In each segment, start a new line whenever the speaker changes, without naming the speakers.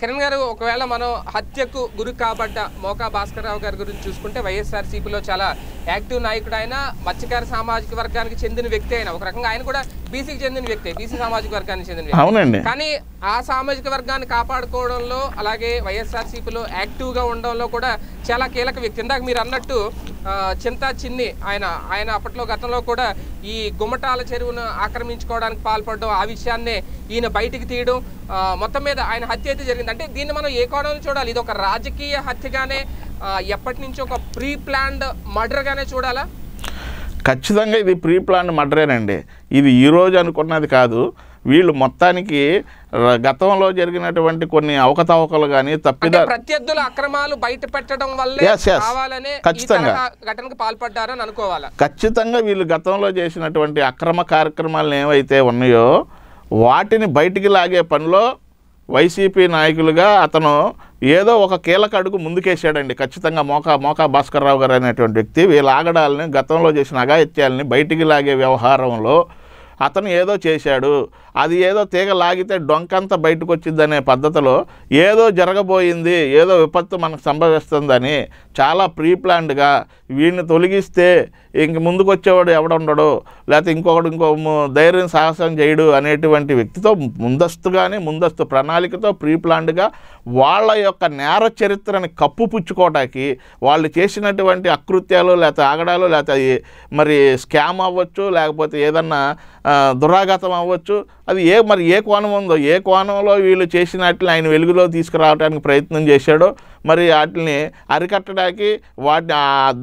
కిరణ్ గారు ఒకవేళ మనం హత్యకు గురి కాబడ్డ మోకా భాస్కర్ రావు గారి గురించి చూసుకుంటే వైఎస్ఆర్సీపీలో చాలా యాక్టివ్ నాయకుడు అయినా మత్స్యకార సామాజిక వర్గానికి చెందిన వ్యక్తి అయినా ఒక రకంగా ఆయన కూడా బీసీకి చెందిన వ్యక్తి బీసీ సామాజిక వర్గానికి చెందిన వ్యక్తి కానీ ఆ సామాజిక వర్గాన్ని కాపాడుకోవడంలో అలాగే వైఎస్ఆర్సీపీలో యాక్టివ్గా ఉండడంలో కూడా చాలా కీలక వ్యక్తి ఇందాక మీరు అన్నట్టు చింతా చిన్ని ఆయన ఆయన అప్పట్లో గతంలో కూడా ఈ గుమ్మటాల చెరువును ఆక్రమించుకోవడానికి పాల్పడడం ఆ విషయాన్నే ఈయన బయటికి తీయడం మొత్తం మీద ఆయన హత్య అయితే జరిగింది అంటే దీన్ని మనం ఏ కోణంలో చూడాలి ఇది ఒక రాజకీయ హత్యగానే ఎప్పటి నుంచి ఒక ప్రీ ప్లాన్డ్ మర్డర్గానే చూడాలా
ఖచ్చితంగా ఇది ప్రీ ప్లాన్ మర్డరేనండి ఇది ఈరోజు అనుకున్నది కాదు వీళ్ళు మొత్తానికి గతంలో జరిగినటువంటి కొన్ని అవకతవకలు కానీ తప్పిద
ప్రత్యర్థుల అక్రమాలు బయట పెట్టడం వల్ల ఖచ్చితంగా ఘటనకు పాల్పడ్డారని అనుకోవాలి
ఖచ్చితంగా వీళ్ళు గతంలో చేసినటువంటి అక్రమ కార్యక్రమాలు ఏవైతే ఉన్నాయో వాటిని బయటికి లాగే పనిలో వైసీపీ నాయకులుగా అతను ఏదో ఒక కీలక అడుగు ముందుకేసాడండి ఖచ్చితంగా మోకా మోకా రావు గారు అనేటువంటి వ్యక్తి వీళ్ళ ఆగడాలని గతంలో చేసిన అగాయత్యాలని బయటికి లాగే వ్యవహారంలో అతను ఏదో చేశాడు అది ఏదో తీగ లాగితే డొంకంత బయటకు వచ్చిందనే పద్ధతిలో ఏదో జరగబోయింది ఏదో విపత్తు మనకు సంభవిస్తుందని చాలా ప్రీ ప్లాన్డ్గా వీడిని తొలగిస్తే ఇంక ముందుకు వచ్చేవాడు ఎవడుండడు లేకపోతే ఇంకొకడు ఇంకో ధైర్యం సాహసం చేయడు అనేటువంటి వ్యక్తితో ముందస్తుగానే ముందస్తు ప్రణాళికతో ప్రీ ప్లాన్డ్గా వాళ్ళ యొక్క నేర చరిత్రని పుచ్చుకోవటానికి వాళ్ళు చేసినటువంటి అకృత్యాలు లేకపోతే ఆగడాలు లేకపోతే మరి స్కామ్ అవ్వచ్చు లేకపోతే ఏదన్నా దురాగతం అవ్వచ్చు అది ఏ మరి ఏ కోణం ఉందో ఏ కోణంలో వీళ్ళు చేసినట్లు ఆయన వెలుగులో తీసుకురావడానికి ప్రయత్నం చేశాడో మరి వాటిని అరికట్టడానికి వాటిని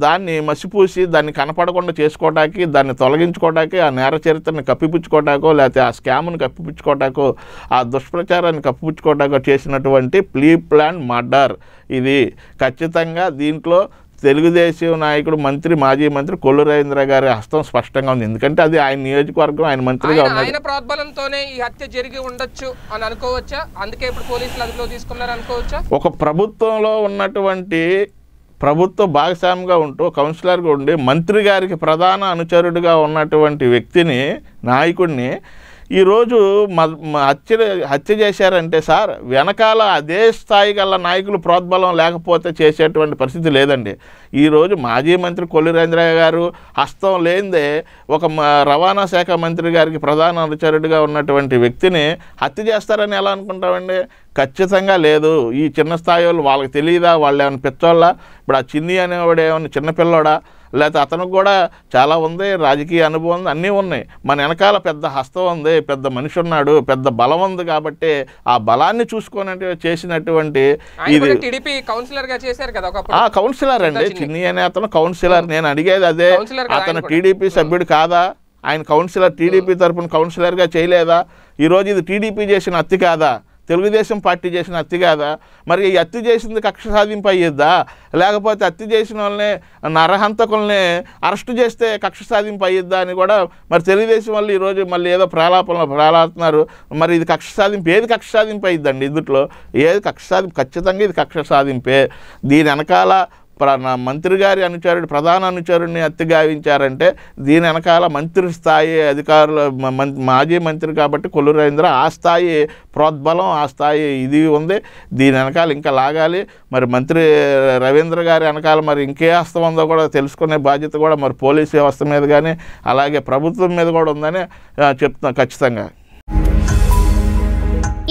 దాన్ని మసిపూసి దాన్ని కనపడకుండా చేసుకోవడానికి దాన్ని తొలగించుకోవడానికి ఆ నేర చరిత్రను కప్పిపుచ్చుకోవటాకో లేకపోతే ఆ స్కామ్ను కప్పిపుచ్చుకోవటాకో ఆ దుష్ప్రచారాన్ని కప్పిపుచ్చుకోవటాకో చేసినటువంటి ప్లీ ప్లాన్ మర్డర్ ఇది ఖచ్చితంగా దీంట్లో తెలుగుదేశం నాయకుడు మంత్రి మాజీ మంత్రి కొల్లు రవీంద్ర గారి హస్తం స్పష్టంగా ఉంది ఎందుకంటే అది ఆయన నియోజకవర్గం ఆయన మంత్రిగా ఆయన
ప్రోద్బలంతోనే ఈ హత్య జరిగి ఉండొచ్చు అని అనుకోవచ్చా అందుకే ఇప్పుడు పోలీసులు అదుపులో తీసుకున్నారు అనుకోవచ్చా
ఒక ప్రభుత్వంలో ఉన్నటువంటి ప్రభుత్వ భాగస్వామిగా ఉంటూ కౌన్సిలర్గా ఉండి మంత్రి గారికి ప్రధాన అనుచరుడిగా ఉన్నటువంటి వ్యక్తిని నాయకుడిని ఈరోజు హత్య హత్య చేశారంటే సార్ వెనకాల అదే స్థాయి గల నాయకులు ప్రోద్బలం లేకపోతే చేసేటువంటి పరిస్థితి లేదండి ఈరోజు మాజీ మంత్రి కొల్లి గారు హస్తం లేనిదే ఒక రవాణా శాఖ మంత్రి గారికి ప్రధాన అనుచరుడిగా ఉన్నటువంటి వ్యక్తిని హత్య చేస్తారని ఎలా అనుకుంటామండి ఖచ్చితంగా లేదు ఈ చిన్న స్థాయి వాళ్ళు వాళ్ళకి తెలియదా వాళ్ళు ఏమైనా పిచ్చోళ్ళ ఇప్పుడు ఆ చిన్ని అనేవాడు ఏమైనా చిన్నపిల్లోడా లేకపోతే అతనికి కూడా చాలా ఉంది రాజకీయ అనుభవం అన్నీ ఉన్నాయి మన వెనకాల పెద్ద హస్తం ఉంది పెద్ద మనిషి ఉన్నాడు పెద్ద బలం ఉంది కాబట్టి ఆ బలాన్ని చూసుకున్నట్టు చేసినటువంటి ఇది
టీడీపీ కౌన్సిలర్గా చేశారు కదా కౌన్సిలర్ అండి చిన్ని
అనే అతను కౌన్సిలర్ నేను అడిగేది అదే అతను టీడీపీ సభ్యుడు కాదా ఆయన కౌన్సిలర్ టీడీపీ తరఫున కౌన్సిలర్గా చేయలేదా ఈరోజు ఇది టీడీపీ చేసిన అత్తి కాదా తెలుగుదేశం పార్టీ చేసిన అత్తి కాదా మరి ఈ అత్తి చేసింది కక్ష సాధింపు అయ్యిద్దా లేకపోతే అత్తి చేసిన వాళ్ళని నరహంతకుల్ని అరెస్ట్ చేస్తే కక్ష సాధింపు అయ్యిద్దా అని కూడా మరి తెలుగుదేశం వాళ్ళు ఈరోజు మళ్ళీ ఏదో ప్రాలాపంలో ప్రాలాడుతున్నారు మరి ఇది కక్ష సాధింపు ఏది కక్ష సాధింపు అయ్యిద్దండి ఇందుట్లో ఏది కక్ష సాధింపు ఖచ్చితంగా ఇది కక్ష సాధింపే దీని వెనకాల మంత్రి గారి అనుచరుడు ప్రధాన అనుచరుడిని అత్తిగావించారంటే దీని వెనకాల మంత్రి స్థాయి అధికారులు మాజీ మంత్రి కాబట్టి కొల్లు రవీంద్ర ఆ స్థాయి ప్రోద్బలం ఆ స్థాయి ఇది ఉంది దీని వెనకాల ఇంకా లాగాలి మరి మంత్రి రవీంద్ర గారి వెనకాల మరి ఇంకే హస్తం ఉందో కూడా తెలుసుకునే బాధ్యత కూడా మరి పోలీస్ వ్యవస్థ మీద కానీ అలాగే ప్రభుత్వం మీద కూడా ఉందని చెప్తున్నాం ఖచ్చితంగా